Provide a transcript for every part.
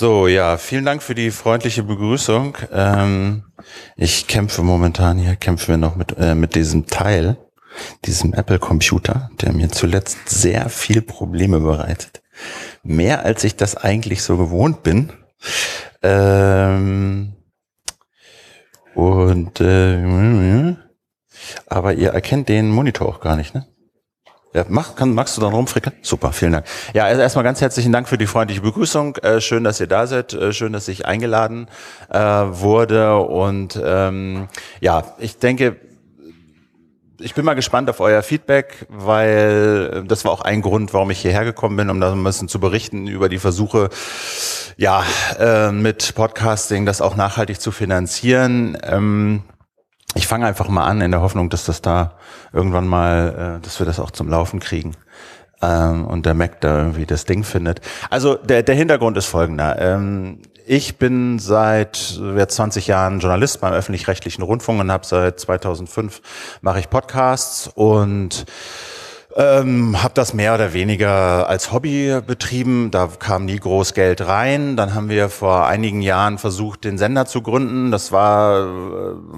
So, ja, vielen Dank für die freundliche Begrüßung. Ähm, ich kämpfe momentan hier, kämpfen wir noch mit, äh, mit diesem Teil, diesem Apple-Computer, der mir zuletzt sehr viel Probleme bereitet. Mehr als ich das eigentlich so gewohnt bin. Ähm, und äh, aber ihr erkennt den Monitor auch gar nicht, ne? Ja, mach, kann, magst du dann rumfrickeln? Super, vielen Dank. Ja, also erstmal ganz herzlichen Dank für die freundliche Begrüßung. Äh, schön, dass ihr da seid. Äh, schön, dass ich eingeladen äh, wurde. Und ähm, ja, ich denke, ich bin mal gespannt auf euer Feedback, weil äh, das war auch ein Grund, warum ich hierher gekommen bin, um da ein bisschen zu berichten über die Versuche, ja, äh, mit Podcasting das auch nachhaltig zu finanzieren. Ähm, ich fange einfach mal an in der Hoffnung, dass das da irgendwann mal, äh, dass wir das auch zum Laufen kriegen. Ähm, und der Mac da irgendwie das Ding findet. Also der, der Hintergrund ist folgender. Ähm, ich bin seit ja, 20 Jahren Journalist beim öffentlich-rechtlichen Rundfunk und habe seit 2005 mache ich Podcasts und ähm, habe das mehr oder weniger als Hobby betrieben. Da kam nie groß Geld rein. Dann haben wir vor einigen Jahren versucht, den Sender zu gründen. Das war, äh,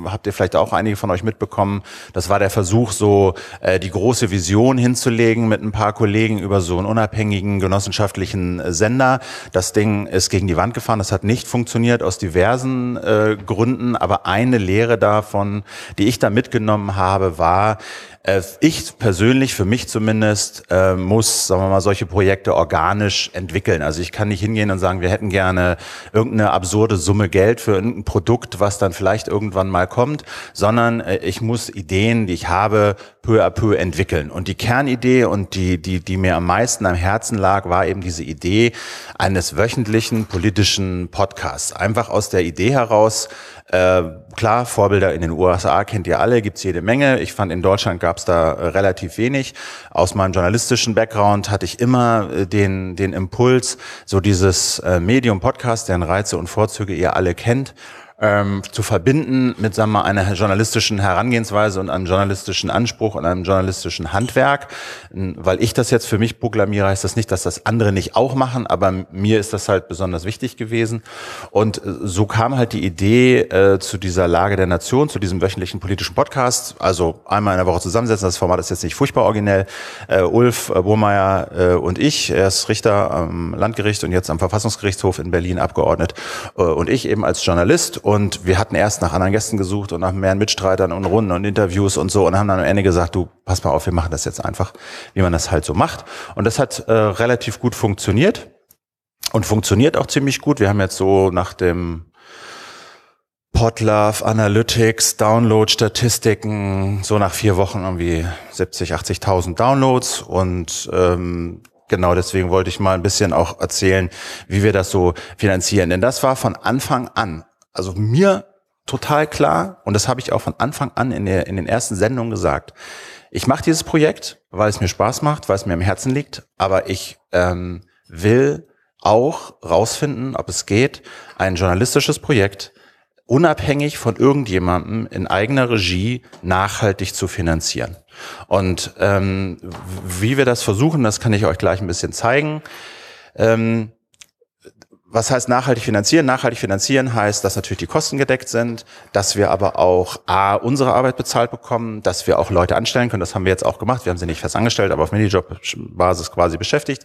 habt ihr vielleicht auch einige von euch mitbekommen, das war der Versuch, so äh, die große Vision hinzulegen mit ein paar Kollegen über so einen unabhängigen genossenschaftlichen äh, Sender. Das Ding ist gegen die Wand gefahren. Das hat nicht funktioniert aus diversen äh, Gründen. Aber eine Lehre davon, die ich da mitgenommen habe, war, äh, ich persönlich, für mich zumindest, äh, muss, sagen wir mal, solche Projekte organisch entwickeln. Also ich kann nicht hingehen und sagen, wir hätten gerne irgendeine absurde Summe Geld für irgendein Produkt, was dann vielleicht irgendwann mal kommt, sondern äh, ich muss Ideen, die ich habe, peu à peu entwickeln. Und die Kernidee und die, die, die mir am meisten am Herzen lag, war eben diese Idee eines wöchentlichen politischen Podcasts. Einfach aus der Idee heraus, äh, klar, Vorbilder in den USA kennt ihr alle, gibt's jede Menge. Ich fand in Deutschland gab gab es da äh, relativ wenig. Aus meinem journalistischen Background hatte ich immer äh, den, den Impuls, so dieses äh, Medium Podcast, deren Reize und Vorzüge ihr alle kennt, ähm, zu verbinden mit sagen wir, mal, einer journalistischen Herangehensweise und einem journalistischen Anspruch und einem journalistischen Handwerk. Weil ich das jetzt für mich proklamiere, heißt das nicht, dass das andere nicht auch machen, aber mir ist das halt besonders wichtig gewesen. Und äh, so kam halt die Idee äh, zu dieser Lage der Nation, zu diesem wöchentlichen politischen Podcast. Also einmal in der Woche zusammensetzen, das Format ist jetzt nicht furchtbar originell. Äh, Ulf äh, Burmeier äh, und ich, er ist Richter am Landgericht und jetzt am Verfassungsgerichtshof in Berlin abgeordnet äh, und ich eben als Journalist und wir hatten erst nach anderen Gästen gesucht und nach mehreren Mitstreitern und Runden und Interviews und so und haben dann am Ende gesagt, du, pass mal auf, wir machen das jetzt einfach, wie man das halt so macht. Und das hat äh, relativ gut funktioniert und funktioniert auch ziemlich gut. Wir haben jetzt so nach dem Podlove, Analytics, Download, Statistiken, so nach vier Wochen irgendwie 70, 80.000 Downloads und ähm, genau deswegen wollte ich mal ein bisschen auch erzählen, wie wir das so finanzieren. Denn das war von Anfang an also mir total klar, und das habe ich auch von Anfang an in, der, in den ersten Sendungen gesagt, ich mache dieses Projekt, weil es mir Spaß macht, weil es mir am Herzen liegt, aber ich ähm, will auch rausfinden, ob es geht, ein journalistisches Projekt unabhängig von irgendjemandem in eigener Regie nachhaltig zu finanzieren. Und ähm, wie wir das versuchen, das kann ich euch gleich ein bisschen zeigen. Ähm, was heißt nachhaltig finanzieren? Nachhaltig finanzieren heißt, dass natürlich die Kosten gedeckt sind, dass wir aber auch A, unsere Arbeit bezahlt bekommen, dass wir auch Leute anstellen können. Das haben wir jetzt auch gemacht. Wir haben sie nicht fest angestellt, aber auf Minijob-Basis quasi beschäftigt.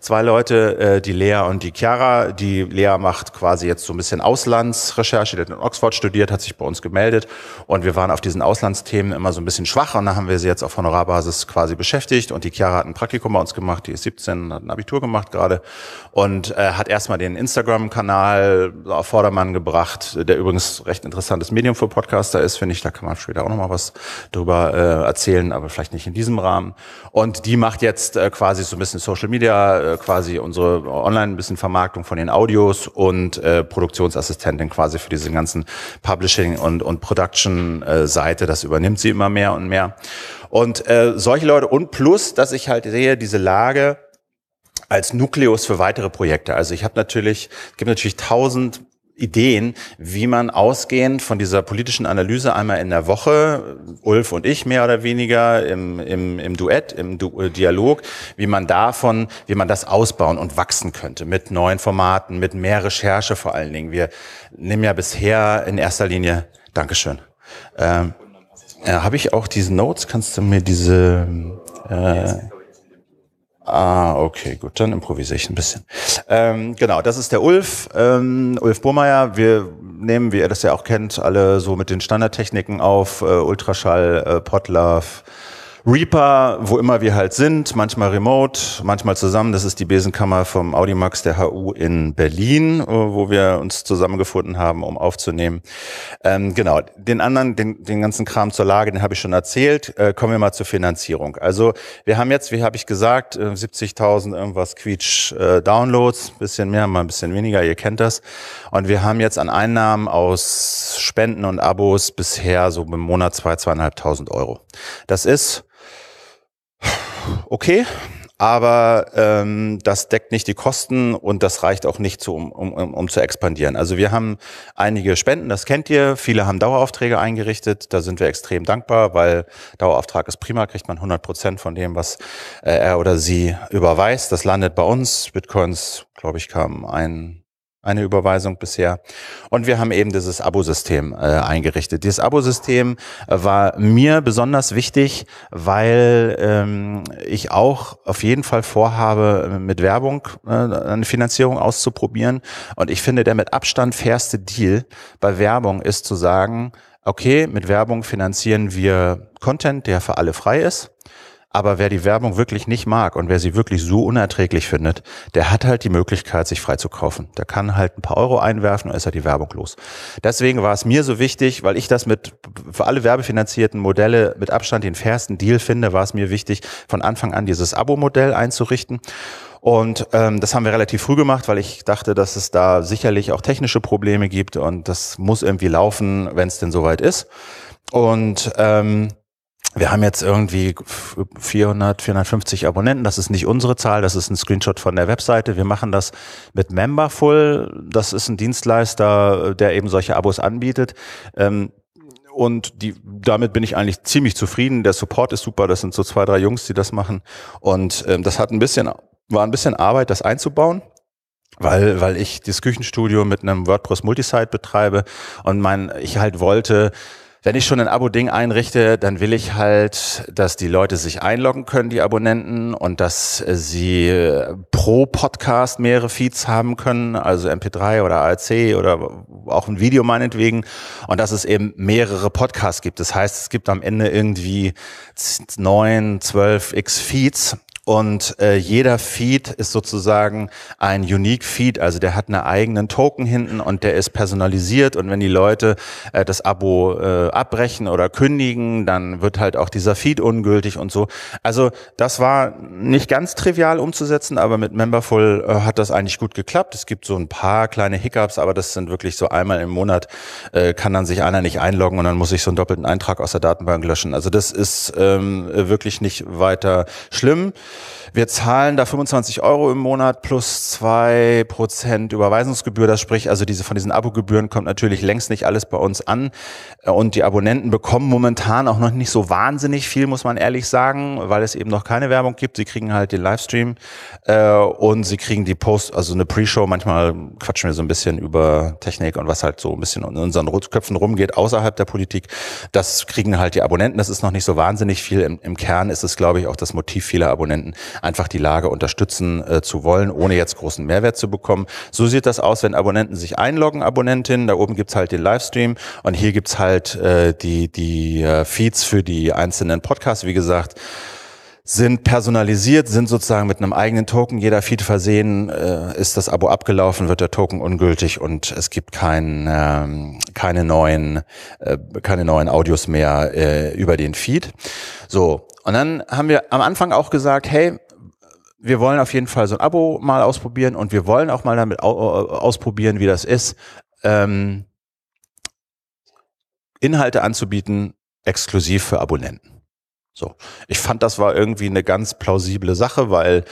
Zwei Leute, äh, die Lea und die Chiara. Die Lea macht quasi jetzt so ein bisschen Auslandsrecherche. Die hat in Oxford studiert, hat sich bei uns gemeldet. Und wir waren auf diesen Auslandsthemen immer so ein bisschen schwach. Und da haben wir sie jetzt auf Honorarbasis quasi beschäftigt. Und die Chiara hat ein Praktikum bei uns gemacht. Die ist 17, hat ein Abitur gemacht gerade. Und äh, hat erstmal den Instagram-Kanal auf Vordermann gebracht, der übrigens recht interessantes Medium für Podcaster ist, finde ich. Da kann man später auch nochmal was drüber äh, erzählen, aber vielleicht nicht in diesem Rahmen. Und die macht jetzt äh, quasi so ein bisschen Social Media, äh, quasi unsere online ein bisschen Vermarktung von den Audios und äh, Produktionsassistentin quasi für diese ganzen Publishing und, und Production-Seite. Äh, das übernimmt sie immer mehr und mehr. Und äh, solche Leute und plus, dass ich halt sehe, diese Lage, als Nukleus für weitere Projekte. Also ich habe natürlich, gibt natürlich tausend Ideen, wie man ausgehend von dieser politischen Analyse einmal in der Woche, Ulf und ich mehr oder weniger im, im, im Duett, im du äh, Dialog, wie man davon, wie man das ausbauen und wachsen könnte mit neuen Formaten, mit mehr Recherche vor allen Dingen. Wir nehmen ja bisher in erster Linie, Dankeschön. Ähm, äh, Habe ich auch diese Notes? Kannst du mir diese... Äh, Ah, okay, gut, dann improvisiere ich ein bisschen. Ähm, genau, das ist der Ulf, ähm, Ulf Burmeier. Wir nehmen, wie ihr das ja auch kennt, alle so mit den Standardtechniken auf, äh, Ultraschall, äh, Potlove, Reaper, wo immer wir halt sind, manchmal remote, manchmal zusammen. Das ist die Besenkammer vom Audimax der HU in Berlin, äh, wo wir uns zusammengefunden haben, um aufzunehmen. Ähm, genau, den anderen, den, den ganzen Kram zur Lage, den habe ich schon erzählt. Äh, kommen wir mal zur Finanzierung. Also wir haben jetzt, wie habe ich gesagt, 70.000 äh, irgendwas Quietsch äh, Downloads, bisschen mehr, mal ein bisschen weniger, ihr kennt das. Und wir haben jetzt an Einnahmen aus Spenden und Abos bisher so im Monat 2.000, zwei, 2.500 Euro. Das ist okay, aber ähm, das deckt nicht die Kosten und das reicht auch nicht, zu, um, um, um zu expandieren. Also wir haben einige Spenden, das kennt ihr, viele haben Daueraufträge eingerichtet, da sind wir extrem dankbar, weil Dauerauftrag ist prima, kriegt man 100 Prozent von dem, was äh, er oder sie überweist. Das landet bei uns, Bitcoins, glaube ich, kamen ein eine Überweisung bisher. Und wir haben eben dieses Abo-System äh, eingerichtet. Dieses Abo-System äh, war mir besonders wichtig, weil ähm, ich auch auf jeden Fall vorhabe, mit Werbung äh, eine Finanzierung auszuprobieren. Und ich finde, der mit Abstand fairste Deal bei Werbung ist zu sagen, okay, mit Werbung finanzieren wir Content, der für alle frei ist. Aber wer die Werbung wirklich nicht mag und wer sie wirklich so unerträglich findet, der hat halt die Möglichkeit, sich freizukaufen. Der kann halt ein paar Euro einwerfen und ist halt die Werbung los. Deswegen war es mir so wichtig, weil ich das mit für alle werbefinanzierten Modelle mit Abstand den fairsten Deal finde, war es mir wichtig, von Anfang an dieses Abo-Modell einzurichten. Und ähm, das haben wir relativ früh gemacht, weil ich dachte, dass es da sicherlich auch technische Probleme gibt und das muss irgendwie laufen, wenn es denn soweit ist. Und ähm, wir haben jetzt irgendwie 400, 450 Abonnenten. Das ist nicht unsere Zahl, das ist ein Screenshot von der Webseite. Wir machen das mit Memberful. Das ist ein Dienstleister, der eben solche Abos anbietet. Ähm, und die, damit bin ich eigentlich ziemlich zufrieden. Der Support ist super. Das sind so zwei, drei Jungs, die das machen. Und ähm, das hat ein bisschen, war ein bisschen Arbeit, das einzubauen weil weil ich das Küchenstudio mit einem WordPress Multisite betreibe und mein ich halt wollte wenn ich schon ein Abo-Ding einrichte, dann will ich halt, dass die Leute sich einloggen können, die Abonnenten, und dass äh, sie äh, pro Podcast mehrere Feeds haben können, also MP3 oder ARC oder auch ein Video meinetwegen, und dass es eben mehrere Podcasts gibt. Das heißt, es gibt am Ende irgendwie neun, zwölf x Feeds und äh, jeder Feed ist sozusagen ein Unique Feed, also der hat einen eigenen Token hinten und der ist personalisiert und wenn die Leute äh, das Abo äh, abbrechen oder kündigen, dann wird halt auch dieser Feed ungültig und so. Also das war nicht ganz trivial umzusetzen, aber mit Memberful äh, hat das eigentlich gut geklappt. Es gibt so ein paar kleine Hiccups, aber das sind wirklich so einmal im Monat äh, kann dann sich einer nicht einloggen und dann muss ich so einen doppelten Eintrag aus der Datenbank löschen. Also das ist ähm, wirklich nicht weiter schlimm. Wir zahlen da 25 Euro im Monat plus zwei Prozent Überweisungsgebühr. Das spricht also diese von diesen Abogebühren kommt natürlich längst nicht alles bei uns an. Äh, und die Abonnenten bekommen momentan auch noch nicht so wahnsinnig viel, muss man ehrlich sagen, weil es eben noch keine Werbung gibt. Sie kriegen halt den Livestream äh, und sie kriegen die Post, also eine Pre-Show. Manchmal quatschen wir so ein bisschen über Technik und was halt so ein bisschen in unseren Köpfen rumgeht außerhalb der Politik. Das kriegen halt die Abonnenten. Das ist noch nicht so wahnsinnig viel. Im, im Kern ist es, glaube ich, auch das Motiv vieler Abonnenten finden, einfach die Lage unterstützen äh, zu wollen, ohne jetzt großen Mehrwert zu bekommen. So sieht das aus, wenn Abonnenten sich einloggen, Abonnentinnen. Da oben gibt's halt den Livestream und hier gibt's halt äh, die, die äh, Feeds für die einzelnen Podcasts, wie gesagt sind personalisiert, sind sozusagen mit einem eigenen Token jeder Feed versehen. Äh, ist das Abo abgelaufen, wird der Token ungültig und es gibt kein, ähm, keine neuen, äh, keine neuen Audios mehr äh, über den Feed. So, und dann haben wir am Anfang auch gesagt, hey, wir wollen auf jeden Fall so ein Abo mal ausprobieren und wir wollen auch mal damit ausprobieren, wie das ist, ähm, Inhalte anzubieten, exklusiv für Abonnenten. So. Ich fand, das war irgendwie eine ganz plausible Sache, weil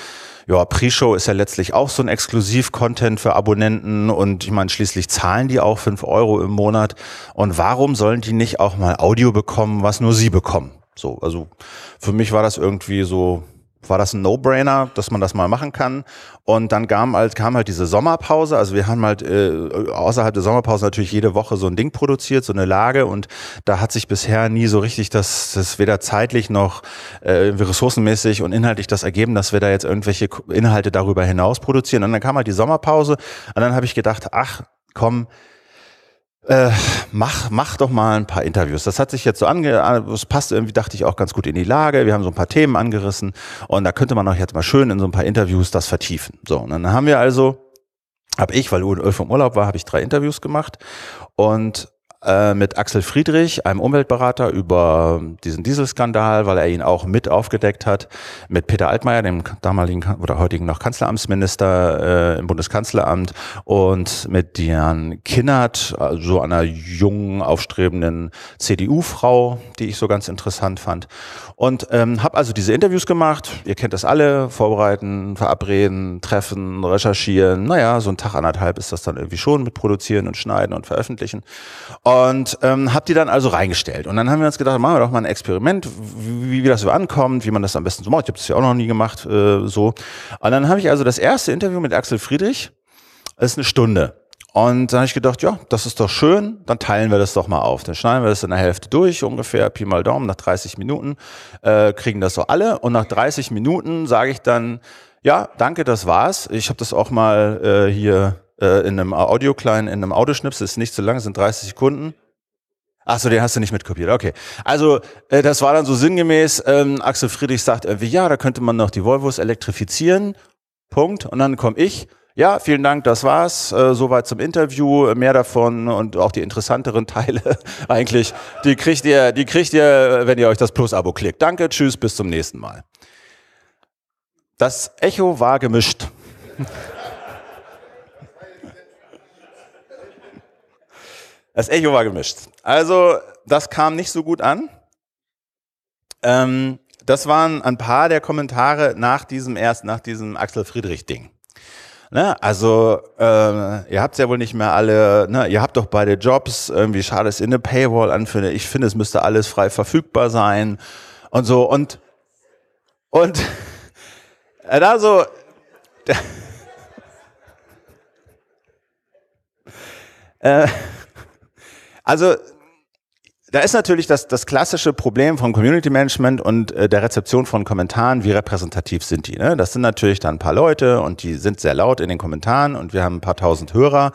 ja, Pre-Show ist ja letztlich auch so ein Exklusiv-Content für Abonnenten und ich meine, schließlich zahlen die auch fünf Euro im Monat. Und warum sollen die nicht auch mal Audio bekommen, was nur sie bekommen? So, also für mich war das irgendwie so, war das ein No-Brainer, dass man das mal machen kann. Und dann kam halt, kam halt diese Sommerpause. Also wir haben halt äh, außerhalb der Sommerpause natürlich jede Woche so ein Ding produziert, so eine Lage. Und da hat sich bisher nie so richtig das, das weder zeitlich noch äh, ressourcenmäßig und inhaltlich das ergeben, dass wir da jetzt irgendwelche Inhalte darüber hinaus produzieren. Und dann kam halt die Sommerpause. Und dann habe ich gedacht, ach komm, äh, mach, mach doch mal ein paar Interviews. Das hat sich jetzt so ange, das äh, passt irgendwie, dachte ich, auch ganz gut in die Lage. Wir haben so ein paar Themen angerissen und da könnte man auch jetzt mal schön in so ein paar Interviews das vertiefen. So, und dann haben wir also, habe ich, weil Uwe Ulf im Urlaub war, habe ich drei Interviews gemacht und äh, mit Axel Friedrich, einem Umweltberater, über diesen Dieselskandal, weil er ihn auch mit aufgedeckt hat, mit Peter Altmaier, dem damaligen oder heutigen noch Kanzleramtsminister äh, im Bundeskanzleramt und mit Diane Kinnert, so also einer jungen, aufstrebenden CDU-Frau, die ich so ganz interessant fand. Und ähm, habe also diese Interviews gemacht. Ihr kennt das alle, vorbereiten, verabreden, treffen, recherchieren. Naja, so ein Tag anderthalb ist das dann irgendwie schon mit produzieren und schneiden und veröffentlichen. Und ähm, habe die dann also reingestellt. Und dann haben wir uns gedacht, machen wir doch mal ein Experiment, wie, wie das so ankommt, wie man das am besten so macht. Ich habe das ja auch noch nie gemacht, äh, so. Und dann habe ich also das erste Interview mit Axel Friedrich, das ist eine Stunde. Und dann habe ich gedacht, ja, das ist doch schön, dann teilen wir das doch mal auf. Dann schneiden wir das in der Hälfte durch, ungefähr Pi mal Daumen, nach 30 Minuten äh, kriegen das so alle. Und nach 30 Minuten sage ich dann, ja, danke, das war's. Ich habe das auch mal äh, hier äh, in einem Audio-Kleinen, in einem Audioschnips, ist nicht zu lang, sind 30 Sekunden. Achso, den hast du nicht mitkopiert, okay. Also, äh, das war dann so sinngemäß, ähm, Axel Friedrich sagt irgendwie, äh, ja, da könnte man noch die Volvos elektrifizieren, Punkt. Und dann komme ich, ja, vielen Dank, das war's. Äh, soweit zum Interview. Mehr davon und auch die interessanteren Teile eigentlich, die kriegt ihr, die kriegt ihr, wenn ihr euch das Plus-Abo klickt. Danke, tschüss, bis zum nächsten Mal. Das Echo war gemischt. Das Echo war gemischt. Also, das kam nicht so gut an. Ähm, das waren ein paar der Kommentare nach diesem erst, nach diesem Axel Friedrich-Ding. Ne, also äh, ihr habt ja wohl nicht mehr alle, ne, ihr habt doch beide Jobs, irgendwie schade ist in eine Paywall anfinde. Ich finde, es müsste alles frei verfügbar sein und so und und äh, da so äh, also da ist natürlich das, das klassische Problem von Community Management und äh, der Rezeption von Kommentaren, wie repräsentativ sind die. Ne? Das sind natürlich dann ein paar Leute und die sind sehr laut in den Kommentaren und wir haben ein paar tausend Hörer.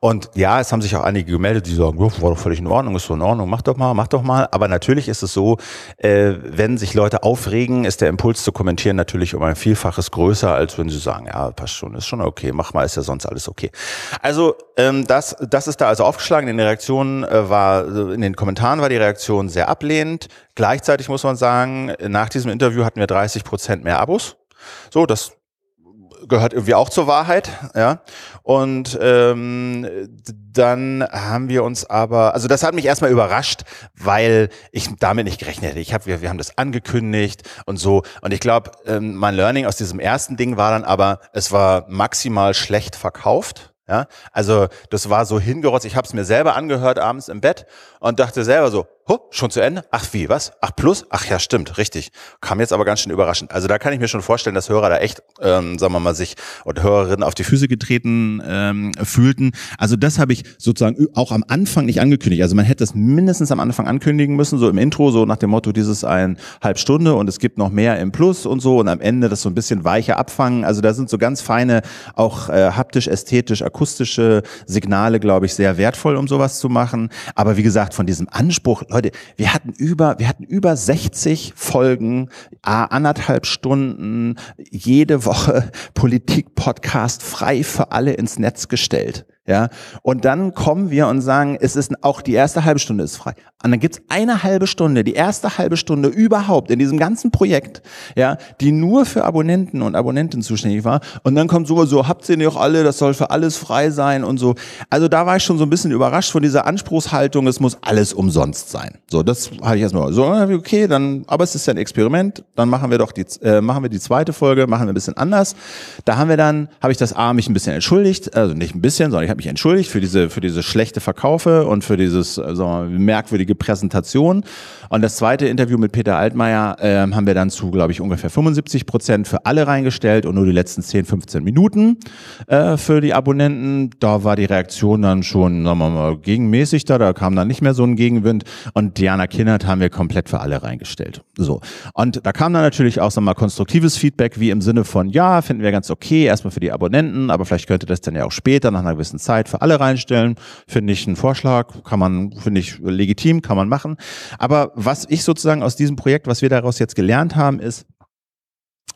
Und ja, es haben sich auch einige gemeldet, die sagen, war doch völlig in Ordnung, ist so in Ordnung, mach doch mal, mach doch mal. Aber natürlich ist es so, äh, wenn sich Leute aufregen, ist der Impuls zu kommentieren natürlich um ein Vielfaches größer, als wenn sie sagen, ja, passt schon, ist schon okay, mach mal, ist ja sonst alles okay. Also ähm, das, das ist da also aufgeschlagen. In den Reaktionen äh, war äh, in den Kommentaren war die Reaktion sehr ablehnend. Gleichzeitig muss man sagen, nach diesem Interview hatten wir 30 Prozent mehr Abos. So, das gehört irgendwie auch zur Wahrheit, ja. Und ähm, dann haben wir uns aber, also das hat mich erstmal überrascht, weil ich damit nicht gerechnet hätte. Ich habe, wir, wir haben das angekündigt und so. Und ich glaube, ähm, mein Learning aus diesem ersten Ding war dann aber, es war maximal schlecht verkauft. Ja? Also das war so hingerotzt. Ich habe es mir selber angehört abends im Bett und dachte selber so, Oh, schon zu Ende? Ach wie, was? Ach plus? Ach ja, stimmt, richtig. Kam jetzt aber ganz schön überraschend. Also da kann ich mir schon vorstellen, dass Hörer da echt, ähm, sagen wir mal, sich und Hörerinnen auf die Füße getreten ähm, fühlten. Also das habe ich sozusagen auch am Anfang nicht angekündigt. Also man hätte das mindestens am Anfang ankündigen müssen, so im Intro, so nach dem Motto, dieses eineinhalb Stunde und es gibt noch mehr im Plus und so und am Ende das so ein bisschen weicher abfangen. Also da sind so ganz feine, auch äh, haptisch, ästhetisch, akustische Signale, glaube ich, sehr wertvoll, um sowas zu machen. Aber wie gesagt, von diesem Anspruch, Leute, Leute, wir hatten über, wir hatten über 60 Folgen, anderthalb Stunden, jede Woche Politik-Podcast frei für alle ins Netz gestellt. Ja, und dann kommen wir und sagen, es ist auch die erste halbe Stunde ist frei. Und dann gibt's eine halbe Stunde, die erste halbe Stunde überhaupt in diesem ganzen Projekt, ja, die nur für Abonnenten und Abonnenten zuständig war. Und dann kommt sowas so, habt ihr nicht auch alle, das soll für alles frei sein und so. Also da war ich schon so ein bisschen überrascht von dieser Anspruchshaltung, es muss alles umsonst sein. So, das hatte ich erstmal so, ah, okay, dann, aber es ist ja ein Experiment, dann machen wir doch die, äh, machen wir die zweite Folge, machen wir ein bisschen anders. Da haben wir dann, habe ich das A, mich ein bisschen entschuldigt, also nicht ein bisschen, sondern ich habe mich entschuldigt für diese, für diese schlechte Verkaufe und für dieses also, merkwürdige Präsentation. Und das zweite Interview mit Peter Altmaier äh, haben wir dann zu, glaube ich, ungefähr 75 Prozent für alle reingestellt und nur die letzten 10, 15 Minuten äh, für die Abonnenten. Da war die Reaktion dann schon, sagen wir mal, gegenmäßig da, da kam dann nicht mehr so ein Gegenwind. Und Diana Kinnert haben wir komplett für alle reingestellt. So. Und da kam dann natürlich auch, sagen wir mal, konstruktives Feedback, wie im Sinne von, ja, finden wir ganz okay, erstmal für die Abonnenten, aber vielleicht könnte das dann ja auch später nach einer gewissen Zeit für alle reinstellen, finde ich einen Vorschlag, kann man, finde ich legitim, kann man machen. Aber was ich sozusagen aus diesem Projekt, was wir daraus jetzt gelernt haben, ist,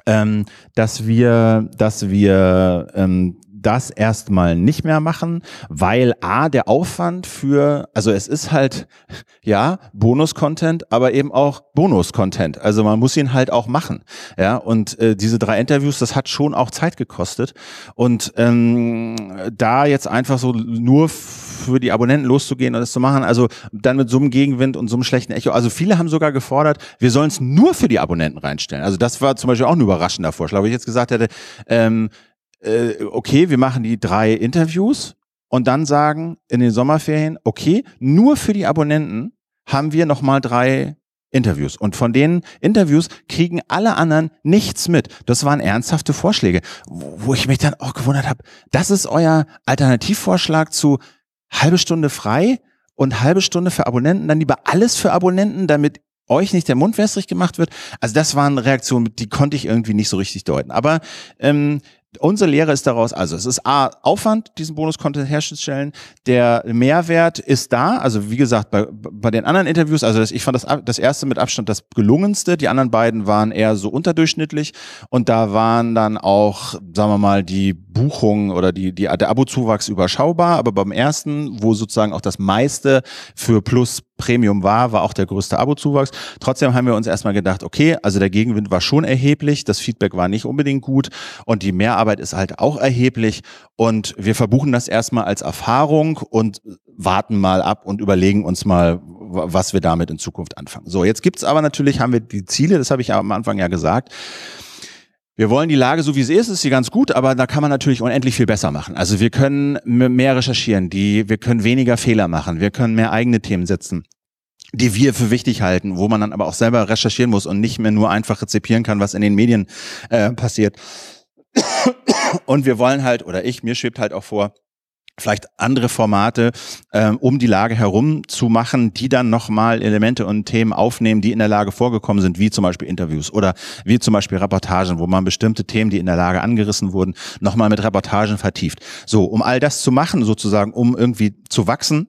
ähm, dass wir, dass wir ähm, das erstmal nicht mehr machen, weil A, der Aufwand für, also es ist halt, ja, Bonus-Content, aber eben auch Bonus-Content. Also man muss ihn halt auch machen. Ja, und äh, diese drei Interviews, das hat schon auch Zeit gekostet. Und ähm, da jetzt einfach so nur für die Abonnenten loszugehen und das zu machen, also dann mit so einem Gegenwind und so einem schlechten Echo. Also viele haben sogar gefordert, wir sollen es nur für die Abonnenten reinstellen. Also das war zum Beispiel auch ein überraschender Vorschlag, wo ich jetzt gesagt hätte, ähm, äh, okay, wir machen die drei Interviews und dann sagen in den Sommerferien, okay, nur für die Abonnenten haben wir nochmal drei Interviews. Und von den Interviews kriegen alle anderen nichts mit. Das waren ernsthafte Vorschläge, wo ich mich dann auch gewundert habe, das ist euer Alternativvorschlag zu halbe Stunde frei und halbe Stunde für Abonnenten, dann lieber alles für Abonnenten, damit euch nicht der Mund wässrig gemacht wird. Also das waren Reaktionen, die konnte ich irgendwie nicht so richtig deuten. Aber ähm, unsere Lehre ist daraus, also es ist A, Aufwand, diesen Bonus-Content herzustellen. Der Mehrwert ist da. Also wie gesagt, bei, bei den anderen Interviews, also das, ich fand das, das erste mit Abstand das gelungenste. Die anderen beiden waren eher so unterdurchschnittlich. Und da waren dann auch, sagen wir mal, die Buchungen oder die, die, der Abo-Zuwachs überschaubar. Aber beim ersten, wo sozusagen auch das meiste für Plus Premium war, war auch der größte Abo-Zuwachs. Trotzdem haben wir uns erstmal gedacht, okay, also der Gegenwind war schon erheblich. Das Feedback war nicht unbedingt gut. Und die Mehrarbeit Arbeit ist halt auch erheblich und wir verbuchen das erstmal als Erfahrung und warten mal ab und überlegen uns mal, was wir damit in Zukunft anfangen. So, jetzt gibt es aber natürlich, haben wir die Ziele, das habe ich am Anfang ja gesagt. Wir wollen die Lage so wie sie ist, ist sie ganz gut, aber da kann man natürlich unendlich viel besser machen. Also wir können mehr recherchieren, die, wir können weniger Fehler machen, wir können mehr eigene Themen setzen die wir für wichtig halten, wo man dann aber auch selber recherchieren muss und nicht mehr nur einfach rezipieren kann, was in den Medien äh, passiert. Und wir wollen halt, oder ich, mir schwebt halt auch vor, vielleicht andere Formate ähm, um die Lage herum zu machen, die dann nochmal Elemente und Themen aufnehmen, die in der Lage vorgekommen sind, wie zum Beispiel Interviews oder wie zum Beispiel Reportagen, wo man bestimmte Themen, die in der Lage angerissen wurden, nochmal mit Reportagen vertieft. So, um all das zu machen, sozusagen, um irgendwie zu wachsen,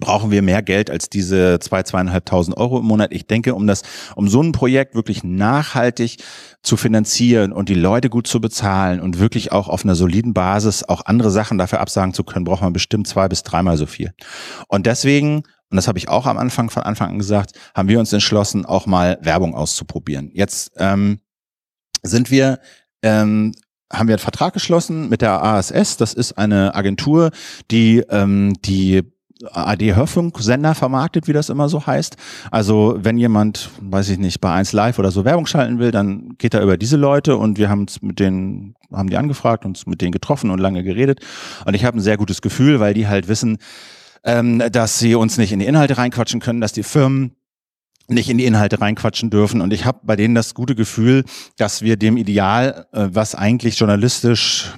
brauchen wir mehr Geld als diese zwei, zweieinhalbtausend Euro im Monat. Ich denke, um das, um so ein Projekt wirklich nachhaltig zu finanzieren und die Leute gut zu bezahlen und wirklich auch auf einer soliden Basis auch andere Sachen dafür absagen zu können, braucht man bestimmt zwei bis dreimal so viel. Und deswegen und das habe ich auch am Anfang von Anfang an gesagt, haben wir uns entschlossen, auch mal Werbung auszuprobieren. Jetzt ähm, sind wir ähm, haben wir einen Vertrag geschlossen mit der ASS. Das ist eine Agentur, die ähm, die AD-Hörfunksender vermarktet, wie das immer so heißt. Also wenn jemand, weiß ich nicht, bei 1 Live oder so Werbung schalten will, dann geht er über diese Leute und wir haben uns mit denen, haben die angefragt, uns mit denen getroffen und lange geredet. Und ich habe ein sehr gutes Gefühl, weil die halt wissen, ähm, dass sie uns nicht in die Inhalte reinquatschen können, dass die Firmen nicht in die Inhalte reinquatschen dürfen. Und ich habe bei denen das gute Gefühl, dass wir dem Ideal, äh, was eigentlich journalistisch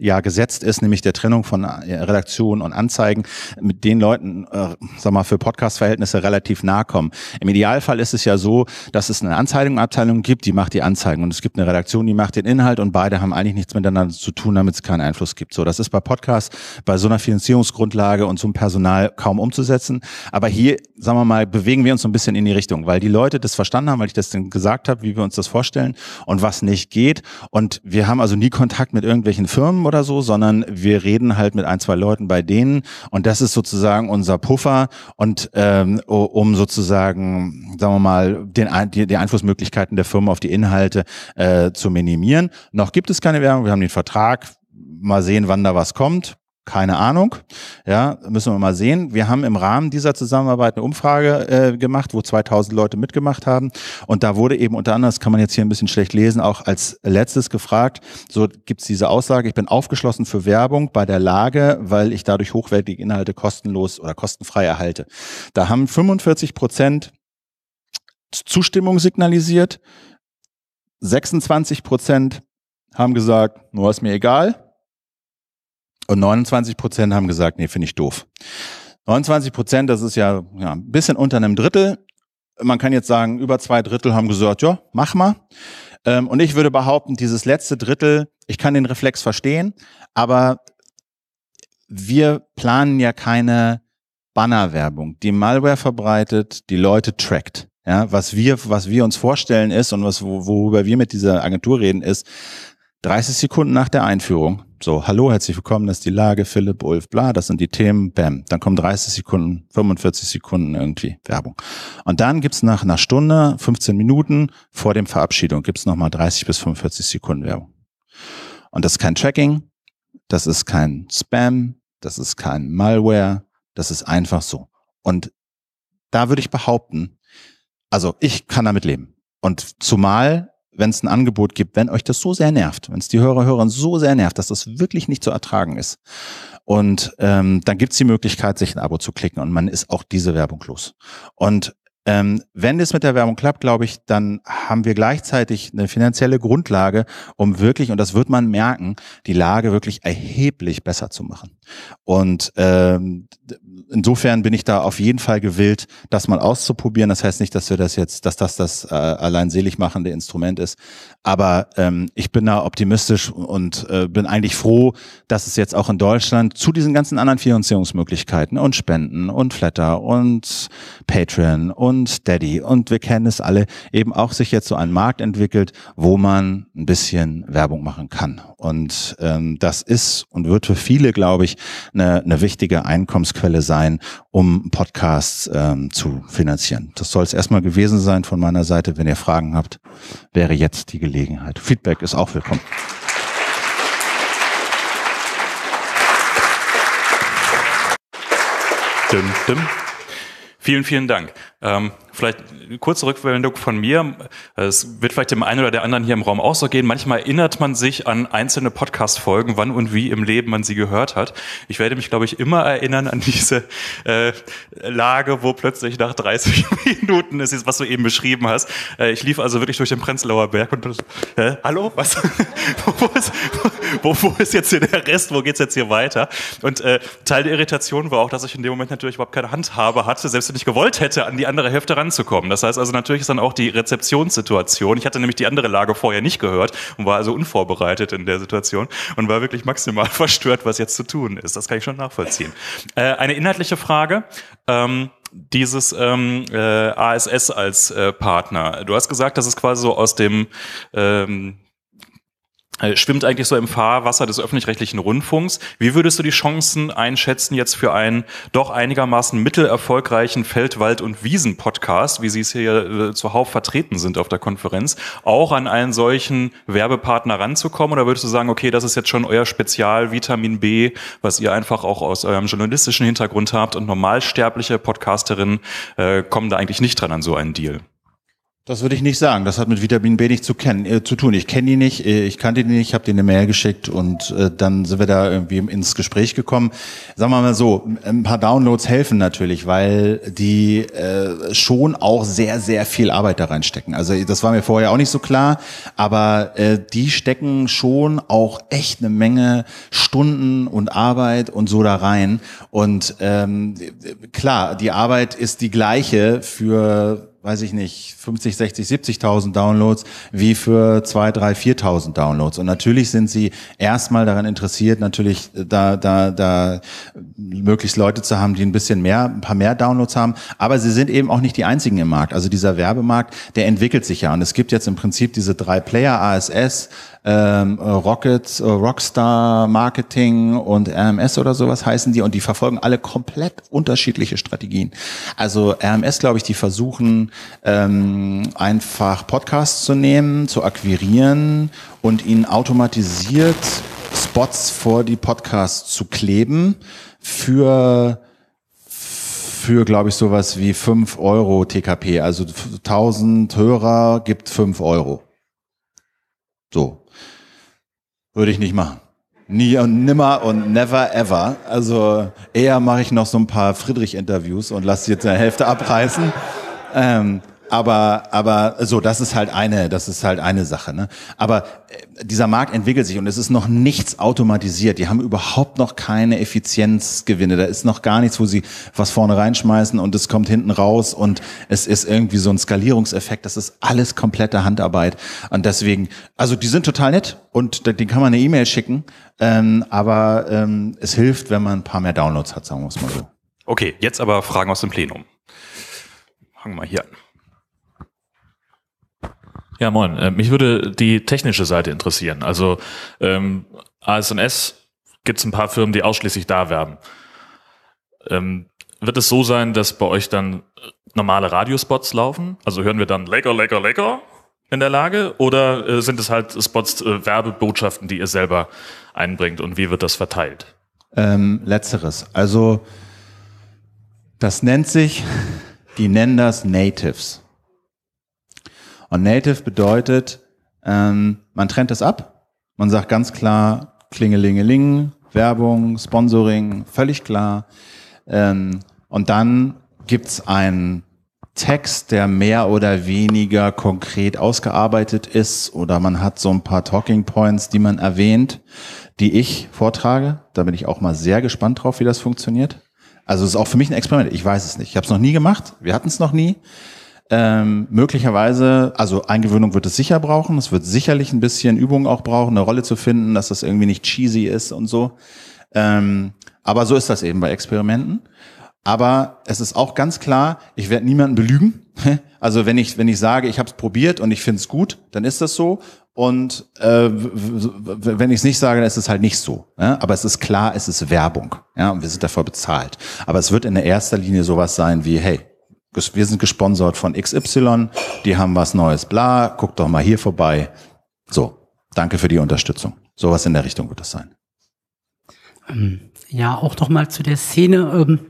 ja gesetzt ist, nämlich der Trennung von äh, Redaktion und Anzeigen, mit den Leuten, äh, sag mal, für Podcast-Verhältnisse relativ nahe kommen. Im Idealfall ist es ja so, dass es eine Anzeigenabteilung gibt, die macht die Anzeigen und es gibt eine Redaktion, die macht den Inhalt und beide haben eigentlich nichts miteinander zu tun, damit es keinen Einfluss gibt. So, das ist bei Podcasts, bei so einer Finanzierungsgrundlage und so einem Personal kaum umzusetzen. Aber hier, sagen wir mal, bewegen wir uns so ein bisschen in die Richtung, weil die Leute das verstanden haben, weil ich das denn gesagt habe, wie wir uns das vorstellen und was nicht geht. Und wir haben also nie Kontakt mit irgendwelchen Firmen oder so, sondern wir reden halt mit ein, zwei Leuten bei denen und das ist sozusagen unser Puffer und ähm, um sozusagen, sagen wir mal, den, die, die Einflussmöglichkeiten der Firma auf die Inhalte äh, zu minimieren. Noch gibt es keine Werbung, wir haben den Vertrag, mal sehen, wann da was kommt. Keine Ahnung. Ja, müssen wir mal sehen. Wir haben im Rahmen dieser Zusammenarbeit eine Umfrage äh, gemacht, wo 2000 Leute mitgemacht haben. Und da wurde eben unter anderem, das kann man jetzt hier ein bisschen schlecht lesen, auch als letztes gefragt, so gibt's diese Aussage, ich bin aufgeschlossen für Werbung bei der Lage, weil ich dadurch hochwertige Inhalte kostenlos oder kostenfrei erhalte. Da haben 45 Prozent Zustimmung signalisiert, 26 Prozent haben gesagt, nur ist mir egal. Und 29 Prozent haben gesagt, nee, finde ich doof. 29 Prozent, das ist ja, ja ein bisschen unter einem Drittel. Man kann jetzt sagen, über zwei Drittel haben gesagt, ja, mach mal. Ähm, und ich würde behaupten, dieses letzte Drittel, ich kann den Reflex verstehen, aber wir planen ja keine Bannerwerbung, die Malware verbreitet, die Leute trackt. Ja, was wir, was wir uns vorstellen ist und was, worüber wir mit dieser Agentur reden, ist, 30 Sekunden nach der Einführung. So, hallo, herzlich willkommen, das ist die Lage, Philipp, Ulf, bla, das sind die Themen, bam. Dann kommen 30 Sekunden, 45 Sekunden irgendwie Werbung. Und dann gibt's nach einer Stunde, 15 Minuten vor dem Verabschiedung, gibt's es nochmal 30 bis 45 Sekunden Werbung. Und das ist kein Tracking, das ist kein Spam, das ist kein Malware, das ist einfach so. Und da würde ich behaupten, also ich kann damit leben. Und zumal wenn es ein Angebot gibt, wenn euch das so sehr nervt, wenn es die Hörer, Hörer so sehr nervt, dass das wirklich nicht zu ertragen ist. Und ähm, dann gibt's die Möglichkeit, sich ein Abo zu klicken und man ist auch diese Werbung los. Und ähm, wenn das mit der Werbung klappt, glaube ich, dann haben wir gleichzeitig eine finanzielle Grundlage, um wirklich, und das wird man merken, die Lage wirklich erheblich besser zu machen. Und ähm, insofern bin ich da auf jeden Fall gewillt, das mal auszuprobieren. Das heißt nicht, dass wir das jetzt, dass das das äh, allein selig machende Instrument ist. Aber ähm, ich bin da optimistisch und äh, bin eigentlich froh, dass es jetzt auch in Deutschland zu diesen ganzen anderen Finanzierungsmöglichkeiten und Spenden und Flatter und Patreon und und Steady und wir kennen es alle, eben auch sich jetzt so ein Markt entwickelt, wo man ein bisschen Werbung machen kann. Und ähm, das ist und wird für viele, glaube ich, eine, eine wichtige Einkommensquelle sein, um Podcasts ähm, zu finanzieren. Das soll es erstmal gewesen sein von meiner Seite. Wenn ihr Fragen habt, wäre jetzt die Gelegenheit. Feedback ist auch willkommen. Düm, düm. Vielen, vielen Dank. Ähm, vielleicht eine kurze Rückwendung von mir. Es wird vielleicht dem einen oder der anderen hier im Raum auch so gehen. Manchmal erinnert man sich an einzelne Podcast-Folgen, wann und wie im Leben man sie gehört hat. Ich werde mich, glaube ich, immer erinnern an diese äh, Lage, wo plötzlich nach 30 Minuten ist, was du eben beschrieben hast. Äh, ich lief also wirklich durch den Prenzlauer Berg und äh, hallo, was? wo, ist, wo, wo, ist, jetzt hier der Rest? Wo geht es jetzt hier weiter? Und äh, Teil der Irritation war auch, dass ich in dem Moment natürlich überhaupt keine Handhabe hatte, selbst wenn ich gewollt hätte, an die andere Hälfte ranzukommen. Das heißt also natürlich ist dann auch die Rezeptionssituation. Ich hatte nämlich die andere Lage vorher nicht gehört und war also unvorbereitet in der Situation und war wirklich maximal verstört, was jetzt zu tun ist. Das kann ich schon nachvollziehen. Äh, eine inhaltliche Frage. Ähm, dieses ähm, äh, ASS als äh, Partner. Du hast gesagt, das ist quasi so aus dem ähm, äh, schwimmt eigentlich so im Fahrwasser des öffentlich-rechtlichen Rundfunks. Wie würdest du die Chancen einschätzen jetzt für einen doch einigermaßen mittelerfolgreichen Feld-, Wald- und Wiesen-Podcast, wie sie es hier äh, zuhauf vertreten sind auf der Konferenz, auch an einen solchen Werbepartner ranzukommen? Oder würdest du sagen, okay, das ist jetzt schon euer Spezial Vitamin B, was ihr einfach auch aus eurem journalistischen Hintergrund habt und normalsterbliche Podcasterinnen äh, kommen da eigentlich nicht dran an so einen Deal? Das würde ich nicht sagen. Das hat mit Vitamin B nicht zu, kennen, äh, zu tun. Ich kenne ihn nicht, äh, ich kannte ihn nicht, ich habe dir eine Mail geschickt und äh, dann sind wir da irgendwie ins Gespräch gekommen. Sagen wir mal so, ein paar Downloads helfen natürlich, weil die äh, schon auch sehr, sehr viel Arbeit da reinstecken. Also das war mir vorher auch nicht so klar, aber äh, die stecken schon auch echt eine Menge Stunden und Arbeit und so da rein. Und ähm, klar, die Arbeit ist die gleiche für weiß ich nicht, 50, 60, 70.000 Downloads wie für 2, 3, 4.000 Downloads. Und natürlich sind sie erstmal daran interessiert, natürlich äh, da, da, da möglichst Leute zu haben, die ein bisschen mehr, ein paar mehr Downloads haben. Aber sie sind eben auch nicht die einzigen im Markt. Also dieser Werbemarkt, der entwickelt sich ja. Und es gibt jetzt im Prinzip diese drei Player, ASS, ähm, äh, Rockets, äh, Rockstar Marketing und RMS oder sowas heißen die und die verfolgen alle komplett unterschiedliche Strategien. Also RMS, glaube ich, die versuchen ähm, einfach Podcasts zu nehmen, zu akquirieren und ihnen automatisiert Spots vor die Podcasts zu kleben für für, glaube ich, sowas wie 5 Euro TKP. Also 1000 Hörer gibt 5 Euro. So. Würde ich nicht machen. Nie und nimmer und never ever. Also eher mache ich noch so ein paar Friedrich-Interviews und lasse jetzt eine Hälfte abreißen. Ähm, aber, aber so, das ist halt eine, das ist halt eine Sache. Ne? Aber äh, dieser Markt entwickelt sich und es ist noch nichts automatisiert. Die haben überhaupt noch keine Effizienzgewinne. Da ist noch gar nichts, wo sie was vorne reinschmeißen und es kommt hinten raus und es ist irgendwie so ein Skalierungseffekt. Das ist alles komplette Handarbeit. Und deswegen, also die sind total nett und den kann man eine E-Mail schicken. Ähm, aber ähm, es hilft, wenn man ein paar mehr Downloads hat, sagen wir es mal so. Okay, jetzt aber Fragen aus dem Plenum. Fangen wir hier an. Ja, moin. Äh, mich würde die technische Seite interessieren. Also ähm, ASNS gibt es ein paar Firmen, die ausschließlich da werben. Ähm, wird es so sein, dass bei euch dann äh, normale Radiospots laufen? Also hören wir dann lecker, lecker, lecker in der Lage? Oder äh, sind es halt Spots, äh, Werbebotschaften, die ihr selber einbringt und wie wird das verteilt? Ähm, letzteres. Also das nennt sich, die nennen das Natives. Und Native bedeutet, ähm, man trennt es ab. Man sagt ganz klar, Klingelingeling, Werbung, Sponsoring, völlig klar. Ähm, und dann gibt es einen Text, der mehr oder weniger konkret ausgearbeitet ist oder man hat so ein paar Talking Points, die man erwähnt, die ich vortrage. Da bin ich auch mal sehr gespannt drauf, wie das funktioniert. Also es ist auch für mich ein Experiment. Ich weiß es nicht. Ich habe es noch nie gemacht. Wir hatten es noch nie. Ähm, möglicherweise, also Eingewöhnung wird es sicher brauchen. Es wird sicherlich ein bisschen Übung auch brauchen, eine Rolle zu finden, dass das irgendwie nicht cheesy ist und so. Ähm, aber so ist das eben bei Experimenten. Aber es ist auch ganz klar, ich werde niemanden belügen. Also wenn ich wenn ich sage, ich habe es probiert und ich finde es gut, dann ist das so. Und äh, wenn ich es nicht sage, dann ist es halt nicht so. Ja? Ne? Aber es ist klar, es ist Werbung. Ja, und wir sind davor bezahlt. Aber es wird in erster Linie sowas sein wie, hey, wir sind gesponsert von XY, die haben was Neues, bla, guck doch mal hier vorbei. So, danke für die Unterstützung. Sowas in der Richtung wird das sein. Ähm, ja, auch mal zu der Szene. Ähm,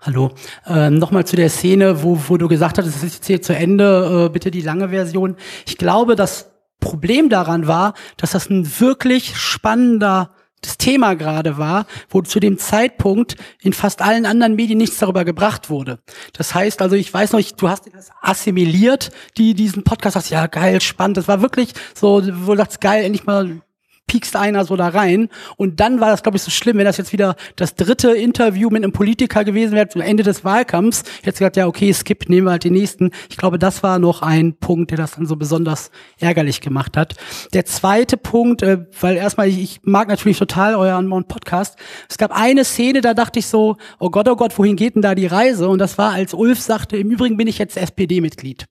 hallo. Ähm, mal zu der Szene, wo, wo du gesagt hast, es ist jetzt hier zu Ende, äh, bitte die lange Version. Ich glaube, das Problem daran war, dass das ein wirklich spannender das Thema gerade war, wo zu dem Zeitpunkt in fast allen anderen Medien nichts darüber gebracht wurde. Das heißt also, ich weiß noch, ich, du hast das assimiliert, die diesen Podcast hast, ja geil, spannend. Das war wirklich so, wo du sagst, geil, endlich mal piekst einer so da rein. Und dann war das, glaube ich, so schlimm, wenn das jetzt wieder das dritte Interview mit einem Politiker gewesen wäre, zum Ende des Wahlkampfs. Jetzt gesagt, ja, okay, skip, nehmen wir halt den nächsten. Ich glaube, das war noch ein Punkt, der das dann so besonders ärgerlich gemacht hat. Der zweite Punkt, äh, weil erstmal, ich, ich mag natürlich total euren Podcast. Es gab eine Szene, da dachte ich so, oh Gott, oh Gott, wohin geht denn da die Reise? Und das war, als Ulf sagte, im Übrigen bin ich jetzt SPD-Mitglied.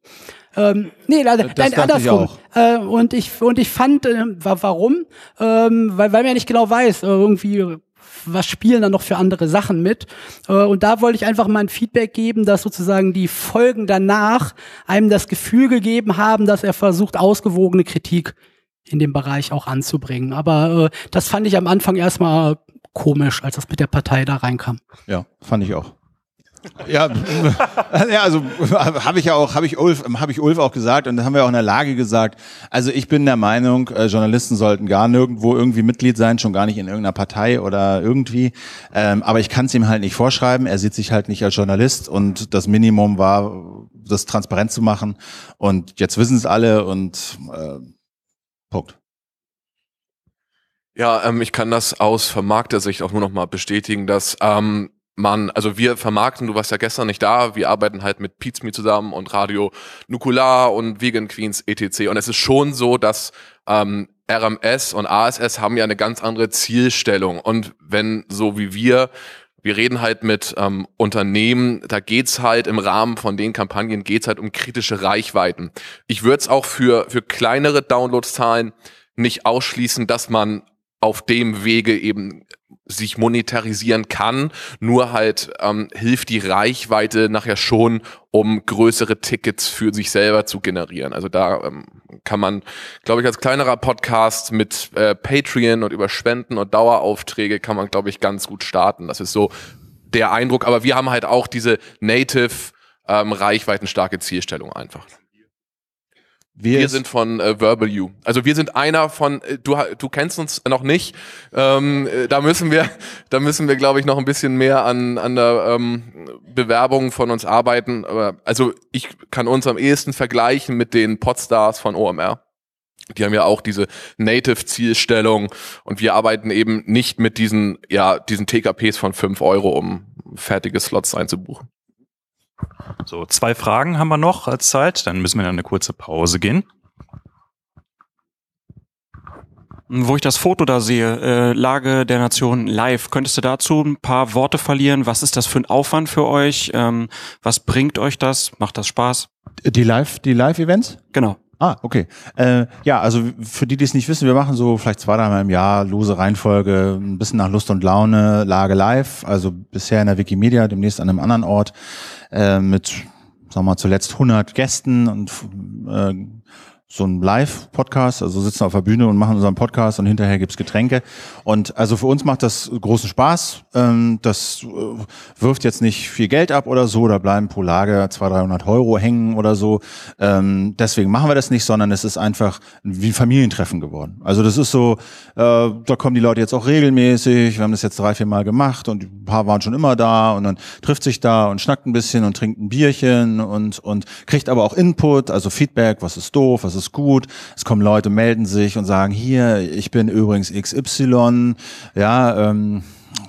Ähm, nee, also, das nein, andersrum. Ich äh, und ich und ich fand, äh, warum? Ähm, weil, weil man ja nicht genau weiß, äh, irgendwie was spielen da noch für andere Sachen mit? Äh, und da wollte ich einfach mal ein Feedback geben, dass sozusagen die Folgen danach einem das Gefühl gegeben haben, dass er versucht, ausgewogene Kritik in dem Bereich auch anzubringen. Aber äh, das fand ich am Anfang erstmal komisch, als das mit der Partei da reinkam. Ja, fand ich auch. Ja, ja also habe ich ja auch, habe ich Ulf, habe ich Ulf auch gesagt und haben wir auch in der Lage gesagt. Also ich bin der Meinung, äh, Journalisten sollten gar nirgendwo irgendwie Mitglied sein, schon gar nicht in irgendeiner Partei oder irgendwie. Ähm, aber ich kann es ihm halt nicht vorschreiben. Er sieht sich halt nicht als Journalist und das Minimum war, das transparent zu machen. Und jetzt wissen es alle und äh, Punkt. Ja, ähm, ich kann das aus vermarkter Sicht auch nur noch mal bestätigen, dass ähm, man, also wir vermarkten, du warst ja gestern nicht da, wir arbeiten halt mit Pizmi zusammen und Radio Nukular und Vegan Queens etc. Und es ist schon so, dass ähm, RMS und ASS haben ja eine ganz andere Zielstellung. Und wenn so wie wir, wir reden halt mit ähm, Unternehmen, da geht's halt im Rahmen von den Kampagnen, geht's halt um kritische Reichweiten. Ich würde es auch für, für kleinere Downloadszahlen nicht ausschließen, dass man auf dem Wege eben sich monetarisieren kann, nur halt ähm, hilft die Reichweite nachher schon, um größere Tickets für sich selber zu generieren. Also da ähm, kann man, glaube ich, als kleinerer Podcast mit äh, Patreon und Überspenden und Daueraufträge kann man, glaube ich, ganz gut starten. Das ist so der Eindruck. Aber wir haben halt auch diese native ähm, reichweitenstarke Zielstellung einfach. Wir, wir sind von äh, Verbal You. Also wir sind einer von, äh, du, du kennst uns noch nicht. Ähm, äh, da müssen wir, da müssen wir, glaube ich, noch ein bisschen mehr an, an der ähm, Bewerbung von uns arbeiten. Aber, also ich kann uns am ehesten vergleichen mit den Podstars von OMR. Die haben ja auch diese Native-Zielstellung und wir arbeiten eben nicht mit diesen, ja, diesen TKPs von fünf Euro, um fertige Slots einzubuchen. So, zwei Fragen haben wir noch als Zeit. Dann müssen wir in eine kurze Pause gehen. Wo ich das Foto da sehe, äh, Lage der Nation live, könntest du dazu ein paar Worte verlieren? Was ist das für ein Aufwand für euch? Ähm, was bringt euch das? Macht das Spaß? Die Live, die Live-Events? Genau. Ah, okay. Äh, ja, also für die, die es nicht wissen, wir machen so vielleicht zwei, dreimal im Jahr lose Reihenfolge, ein bisschen nach Lust und Laune, Lage live, also bisher in der Wikimedia, demnächst an einem anderen Ort, äh, mit, sagen wir mal, zuletzt 100 Gästen und äh, so ein Live-Podcast, also sitzen auf der Bühne und machen unseren Podcast und hinterher gibt's Getränke. Und also für uns macht das großen Spaß. Ähm, das äh, wirft jetzt nicht viel Geld ab oder so, da bleiben pro Lage 200, 300 Euro hängen oder so. Ähm, deswegen machen wir das nicht, sondern es ist einfach wie ein Familientreffen geworden. Also das ist so, äh, da kommen die Leute jetzt auch regelmäßig, wir haben das jetzt drei, vier Mal gemacht und ein paar waren schon immer da und dann trifft sich da und schnackt ein bisschen und trinkt ein Bierchen und, und kriegt aber auch Input, also Feedback, was ist doof, was ist ist gut. Es kommen Leute, melden sich und sagen, hier, ich bin übrigens XY, ja, ähm,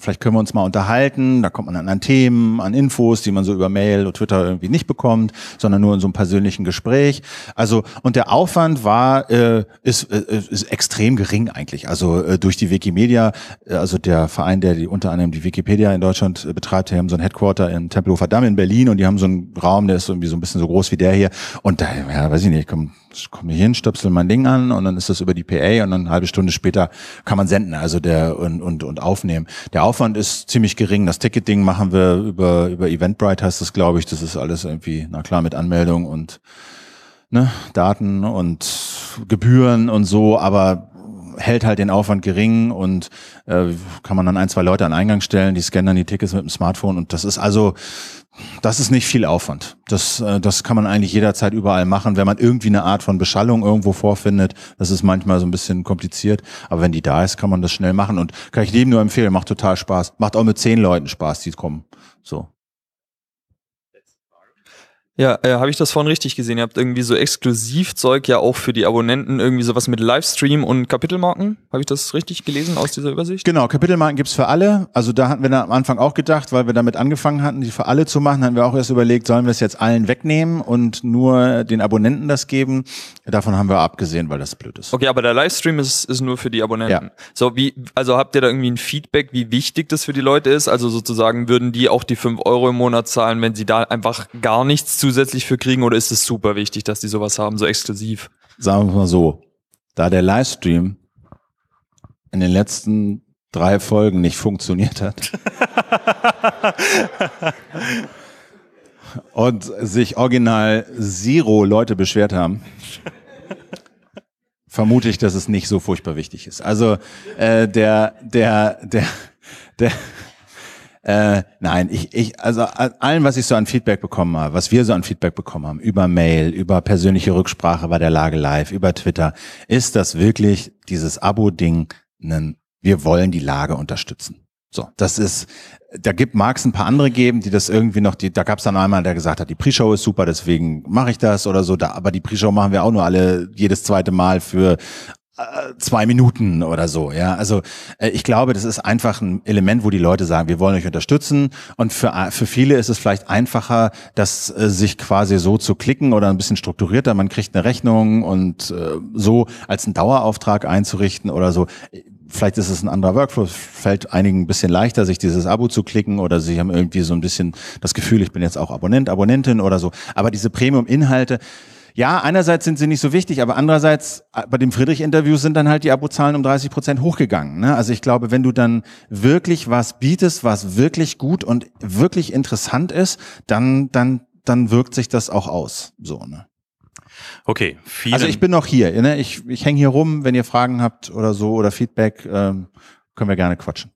vielleicht können wir uns mal unterhalten. Da kommt man dann an Themen, an Infos, die man so über Mail und Twitter irgendwie nicht bekommt, sondern nur in so einem persönlichen Gespräch. Also und der Aufwand war äh, ist, äh, ist extrem gering eigentlich. Also äh, durch die Wikimedia, äh, also der Verein, der die unter anderem die Wikipedia in Deutschland äh, betreibt, die haben so ein Headquarter in Tempelhofer Damm in Berlin und die haben so einen Raum, der ist irgendwie so ein bisschen so groß wie der hier. Und da, ja, weiß ich nicht, komm, komm hier hin, stöpsel mein Ding an und dann ist das über die PA und dann eine halbe Stunde später kann man senden, also der und und und aufnehmen. Der Aufwand Aufwand ist ziemlich gering. Das Ticketing machen wir über, über Eventbrite heißt das, glaube ich. Das ist alles irgendwie, na klar, mit Anmeldung und ne, Daten und Gebühren und so, aber hält halt den Aufwand gering und äh, kann man dann ein, zwei Leute an Eingang stellen, die scannen dann die Tickets mit dem Smartphone und das ist also das ist nicht viel Aufwand. Das, äh, das kann man eigentlich jederzeit überall machen. Wenn man irgendwie eine Art von Beschallung irgendwo vorfindet, das ist manchmal so ein bisschen kompliziert. Aber wenn die da ist, kann man das schnell machen. Und kann ich jedem nur empfehlen, macht total Spaß. Macht auch mit zehn Leuten Spaß, die kommen. So. Ja, äh, habe ich das vorhin richtig gesehen? Ihr habt irgendwie so Exklusivzeug ja auch für die Abonnenten, irgendwie sowas mit Livestream und Kapitelmarken. Habe ich das richtig gelesen aus dieser Übersicht? Genau, Kapitelmarken gibt's für alle. Also da hatten wir da am Anfang auch gedacht, weil wir damit angefangen hatten, die für alle zu machen, hatten wir auch erst überlegt, sollen wir es jetzt allen wegnehmen und nur den Abonnenten das geben? Davon haben wir abgesehen, weil das blöd ist. Okay, aber der Livestream ist, ist nur für die Abonnenten. Ja. So, wie, also habt ihr da irgendwie ein Feedback, wie wichtig das für die Leute ist? Also sozusagen würden die auch die fünf Euro im Monat zahlen, wenn sie da einfach gar nichts zusätzlich für kriegen oder ist es super wichtig, dass die sowas haben, so exklusiv? Sagen wir mal so, da der Livestream in den letzten drei Folgen nicht funktioniert hat und sich original Zero Leute beschwert haben, vermute ich, dass es nicht so furchtbar wichtig ist. Also äh, der, der, der, der, äh, nein, ich, ich, also äh, allen, was ich so an Feedback bekommen habe, was wir so an Feedback bekommen haben, über Mail, über persönliche Rücksprache bei der Lage live, über Twitter, ist das wirklich dieses Abo-Ding, wir wollen die Lage unterstützen. So, das ist, da gibt mag ein paar andere geben, die das irgendwie noch, die, da gab es dann einmal, der gesagt hat, die Pre-Show ist super, deswegen mache ich das oder so. Da, aber die Pre-Show machen wir auch nur alle jedes zweite Mal für äh, zwei Minuten oder so. Ja, also äh, ich glaube, das ist einfach ein Element, wo die Leute sagen, wir wollen euch unterstützen. Und für äh, für viele ist es vielleicht einfacher, das äh, sich quasi so zu klicken oder ein bisschen strukturierter. Man kriegt eine Rechnung und äh, so als einen Dauerauftrag einzurichten oder so. Vielleicht ist es ein anderer Workflow, fällt einigen ein bisschen leichter, sich dieses Abo zu klicken oder sie haben irgendwie so ein bisschen das Gefühl, ich bin jetzt auch Abonnent, Abonnentin oder so. Aber diese Premium-Inhalte, ja, einerseits sind sie nicht so wichtig, aber andererseits äh, bei dem Friedrich-Interview sind dann halt die Abozahlen um 30 Prozent hochgegangen. Ne? Also ich glaube, wenn du dann wirklich was bietest, was wirklich gut und wirklich interessant ist, dann dann dann wirkt sich das auch aus. So ne. Okay. Vielen also ich bin noch hier. Ne? Ich ich hänge hier rum. Wenn ihr Fragen habt oder so oder Feedback, ähm, können wir gerne quatschen.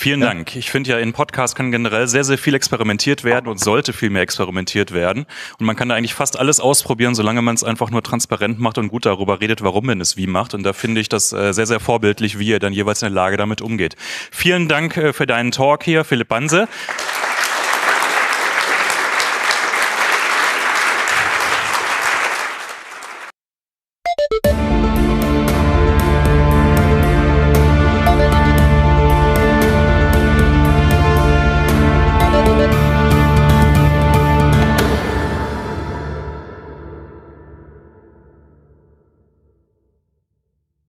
Vielen ja. Dank. Ich finde ja, in Podcasts kann generell sehr, sehr viel experimentiert werden und sollte viel mehr experimentiert werden. Und man kann da eigentlich fast alles ausprobieren, solange man es einfach nur transparent macht und gut darüber redet, warum man es wie macht. Und da finde ich das äh, sehr, sehr vorbildlich, wie ihr dann jeweils in der Lage damit umgeht. Vielen Dank äh, für deinen Talk hier, Philipp Banse.